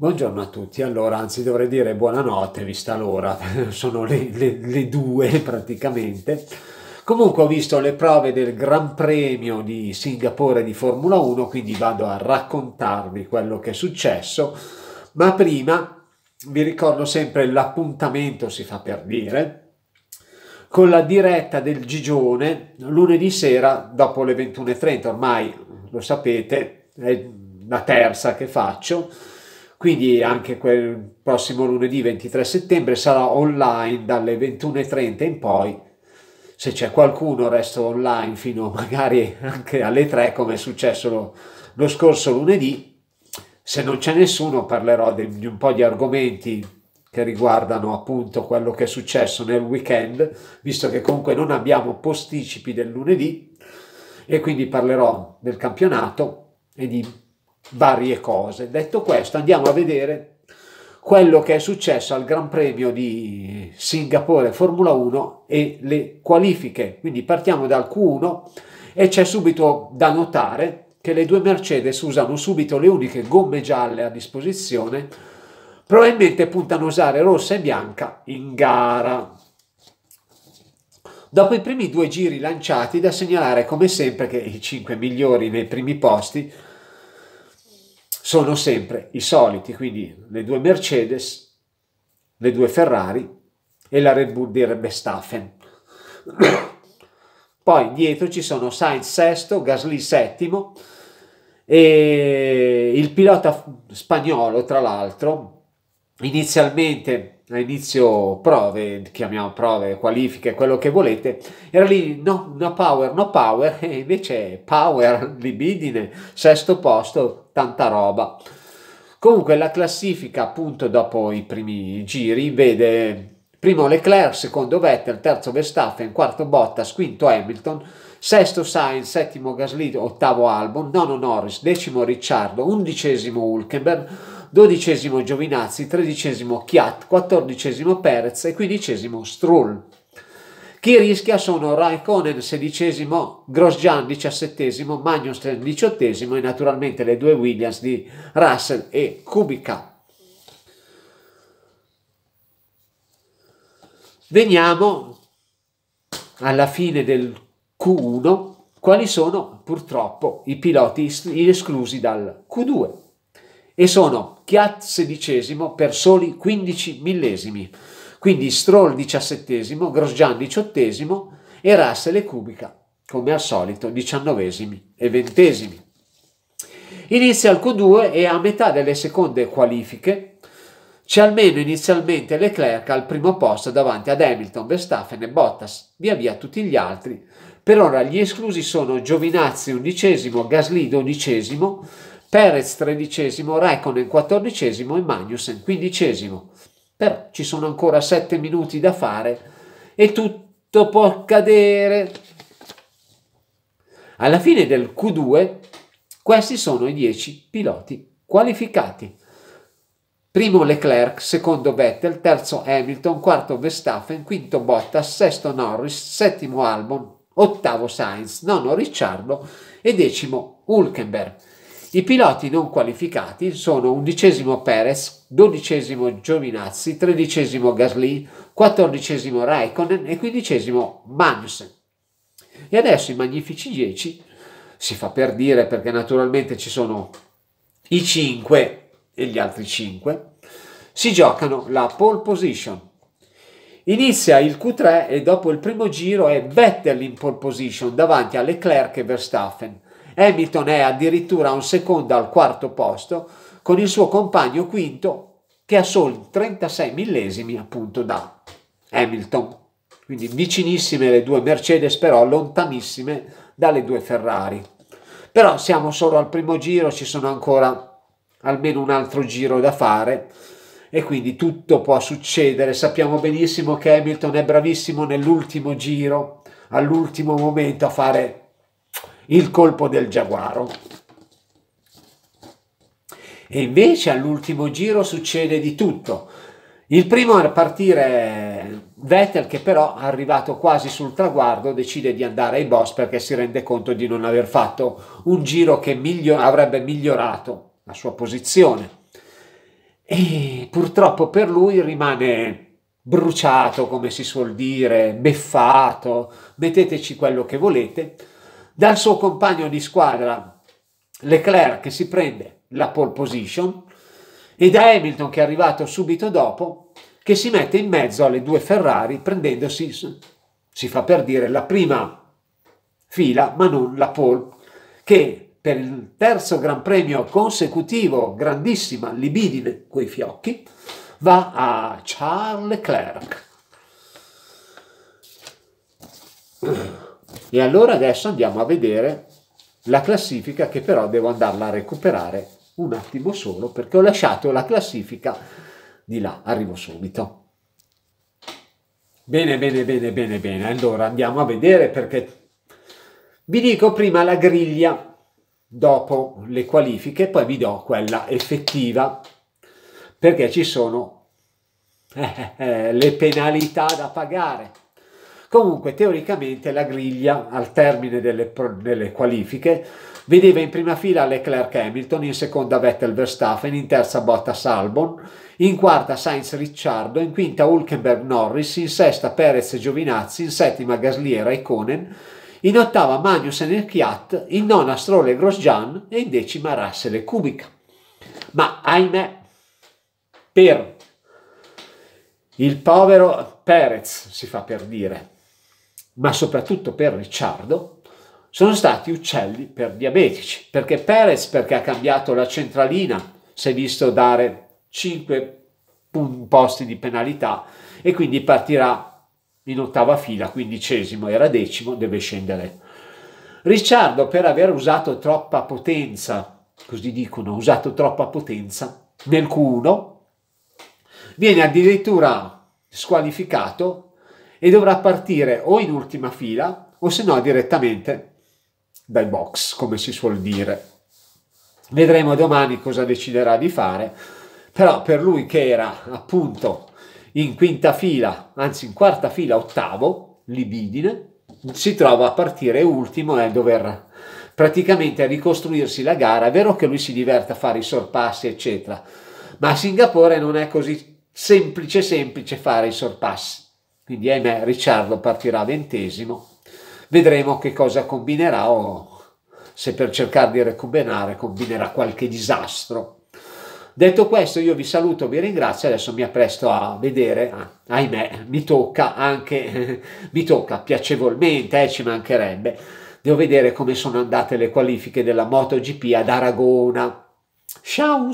Buongiorno a tutti, allora anzi dovrei dire buonanotte vista l'ora, sono le, le, le, due praticamente. Comunque ho visto le prove del Gran Premio di Singapore di Formula 1, quindi vado a raccontarvi quello che è successo, ma prima vi ricordo sempre l'appuntamento, si fa per dire, con la diretta del Gigione lunedì sera dopo le 21.30, ormai lo sapete, è la terza che faccio quindi anche quel prossimo lunedì 23 settembre sarà online dalle 21.30 in poi. Se c'è qualcuno resto online fino magari anche alle 3 come è successo lo, lo scorso lunedì. Se non c'è nessuno parlerò di, di un po' di argomenti che riguardano appunto quello che è successo nel weekend, visto che comunque non abbiamo posticipi del lunedì e quindi parlerò del campionato e di varie cose. Detto questo, andiamo a vedere quello che è successo al Gran Premio di Singapore Formula 1 e le qualifiche. Quindi partiamo dal Q1 e c'è subito da notare che le due Mercedes usano subito le uniche gomme gialle a disposizione, probabilmente puntano a usare rossa e bianca in gara. Dopo i primi due giri lanciati, da segnalare come sempre che i 5 migliori nei primi posti sono sempre i soliti, quindi le due Mercedes, le due Ferrari e la Red Bull di Rebestaffen. Poi dietro ci sono Sainz sesto, Gasly settimo e il pilota spagnolo, tra l'altro, inizialmente a inizio prove, chiamiamo prove, qualifiche, quello che volete, era lì no, no power, no power, e invece power, libidine, sesto posto, tanta roba. Comunque la classifica appunto dopo i primi giri vede primo Leclerc, secondo Vettel, terzo Verstappen, quarto Bottas, quinto Hamilton, sesto Sainz, settimo Gasly, ottavo Albon, nono Norris, decimo Ricciardo, undicesimo Hulkenberg, dodicesimo Giovinazzi, tredicesimo Chiat, quattordicesimo Perez e quindicesimo Strull. Chi rischia sono Raikkonen sedicesimo, Grosjean diciassettesimo, Magnussen diciottesimo e naturalmente le due Williams di Russell e Kubica. Veniamo alla fine del Q1 quali sono purtroppo i piloti esclusi dal Q2 e sono Chiat sedicesimo per soli 15 millesimi. Quindi Stroll 17, Grosjean 18 e Russell e Kubica, come al solito, 19 e 20. Inizia al Q2 e a metà delle seconde qualifiche c'è almeno inizialmente Leclerc al primo posto davanti ad Hamilton, Verstappen e Bottas, via via tutti gli altri. Per ora gli esclusi sono Giovinazzi undicesimo, Gasly dodicesimo, Perez tredicesimo, Raikkonen quattordicesimo e Magnussen quindicesimo. Però ci sono ancora 7 minuti da fare e tutto può accadere. Alla fine del Q2 questi sono i 10 piloti qualificati. Primo Leclerc, secondo Vettel, terzo Hamilton, quarto Verstappen, quinto Bottas, sesto Norris, settimo Albon, ottavo Sainz, nono Ricciardo e decimo Hulkenberg. I piloti non qualificati sono undicesimo Perez, dodicesimo Giovinazzi, tredicesimo Gasly, quattordicesimo Raikkonen e quindicesimo Magnussen. E adesso i magnifici 10 si fa per dire perché naturalmente ci sono i 5 e gli altri 5 si giocano la pole position. Inizia il Q3 e dopo il primo giro è Vettel in pole position davanti a Leclerc e Verstappen. Hamilton è addirittura un secondo al quarto posto con il suo compagno quinto che ha soli 36 millesimi appunto da Hamilton. Quindi vicinissime le due Mercedes però lontanissime dalle due Ferrari. Però siamo solo al primo giro, ci sono ancora almeno un altro giro da fare e quindi tutto può succedere. Sappiamo benissimo che Hamilton è bravissimo nell'ultimo giro, all'ultimo momento a fare il colpo del giaguaro. E invece all'ultimo giro succede di tutto. Il primo a partire Vettel che però arrivato quasi sul traguardo decide di andare ai boss perché si rende conto di non aver fatto un giro che miglio- avrebbe migliorato la sua posizione. E purtroppo per lui rimane bruciato, come si suol dire, beffato, metteteci quello che volete, dal suo compagno di squadra Leclerc che si prende la pole position e da Hamilton che è arrivato subito dopo che si mette in mezzo alle due Ferrari prendendosi, si fa per dire, la prima fila ma non la pole che per il terzo Gran Premio consecutivo, grandissima libidine coi fiocchi, va a Charles Leclerc. E allora adesso andiamo a vedere la classifica che però devo andarla a recuperare un attimo solo perché ho lasciato la classifica di là, arrivo subito. Bene, bene, bene, bene, bene, allora andiamo a vedere perché vi dico prima la griglia, dopo le qualifiche, poi vi do quella effettiva perché ci sono eh, eh, eh, le penalità da pagare. Comunque, teoricamente, la griglia al termine delle, delle qualifiche vedeva in prima fila Leclerc Hamilton, in seconda Vettel Verstappen, in terza Bottas Albon, in quarta Sainz Ricciardo, in quinta Hulkenberg Norris, in sesta Perez Giovinazzi, in settima Gasly e Raikkonen, in ottava Magnus e Chiat, in nona Strole e Grosjean e in decima Russell e Kubica. Ma ahimè, per il povero Perez si fa per dire, ma soprattutto per Ricciardo, sono stati uccelli per diabetici, perché Perez, perché ha cambiato la centralina, si è visto dare 5 posti di penalità e quindi partirà in ottava fila, quindicesimo, era decimo, deve scendere. Ricciardo per aver usato troppa potenza, così dicono, usato troppa potenza nel Q1, viene addirittura squalificato e dovrà partire o in ultima fila o se no direttamente dai box, come si suol dire. Vedremo domani cosa deciderà di fare, però per lui che era appunto in quinta fila, anzi in quarta fila, ottavo, libidine, si trova a partire ultimo e a dover praticamente ricostruirsi la gara. È vero che lui si diverte a fare i sorpassi, eccetera, ma a Singapore non è così semplice semplice fare i sorpassi. Quindi ahimè Ricciardo partirà ventesimo, vedremo che cosa combinerà o se per cercare di recuperare combinerà qualche disastro. Detto questo io vi saluto, vi ringrazio, adesso mi appresto a vedere, ah, ahimè mi tocca anche, mi tocca piacevolmente, eh, ci mancherebbe, devo vedere come sono andate le qualifiche della MotoGP ad Aragona. Ciao!